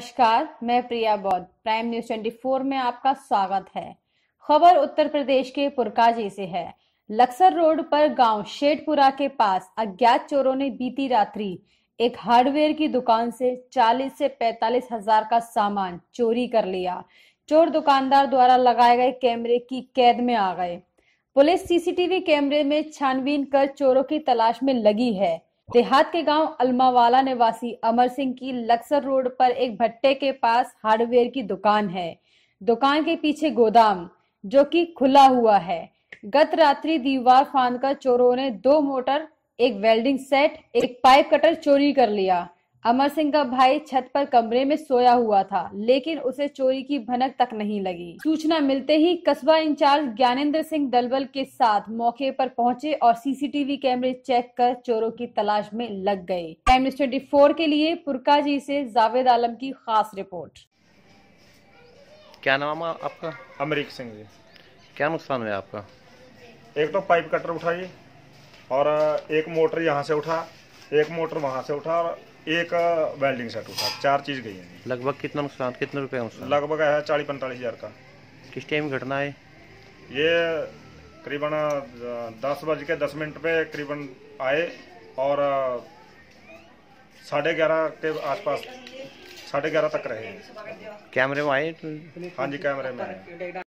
नमस्कार मैं प्रिया बौद्ध प्राइम न्यूज 24 में आपका स्वागत है खबर उत्तर प्रदेश के पुरकाजी से है लक्सर रोड पर गांव शेठपुरा के पास अज्ञात चोरों ने बीती रात्रि एक हार्डवेयर की दुकान से 40 से पैतालीस हजार का सामान चोरी कर लिया चोर दुकानदार द्वारा लगाए गए कैमरे की कैद में आ गए पुलिस सीसीटीवी कैमरे में छानबीन कर चोरों की तलाश में लगी है देहात के गांव अलमावाला निवासी अमर सिंह की लक्सर रोड पर एक भट्टे के पास हार्डवेयर की दुकान है दुकान के पीछे गोदाम जो कि खुला हुआ है गत रात्रि दीवार फांदकर कर चोरों ने दो मोटर एक वेल्डिंग सेट एक पाइप कटर चोरी कर लिया अमर सिंह का भाई छत पर कमरे में सोया हुआ था लेकिन उसे चोरी की भनक तक नहीं लगी सूचना मिलते ही कस्बा इंचार्ज ज्ञानेन्द्र सिंह दलबल के साथ मौके पर पहुंचे और सीसीटीवी कैमरे चेक कर चोरों की तलाश में लग गए टाइम ट्वेंटी फोर के लिए पुरकाजी से जावेद आलम की खास रिपोर्ट क्या नाम आपका अमरीक सिंह जी क्या नुकसान हुआ आपका एक तो पाइप कटर उठाई और एक मोटर यहाँ से उठा एक मोटर वहाँ से उठा और एक वेल्डिंग सेट उठा चार चीज गई है लगभग कितना नुकसान कितने रुपए लगभग आया चालीस पैंतालीस हजार का किस टाइम घटना है ये करीबन दस बज के दस मिनट पे करीबन आए और साढ़े ग्यारह के आसपास साढ़े ग्यारह तक रहे कैमरे में आए हाँ जी कैमरे में आए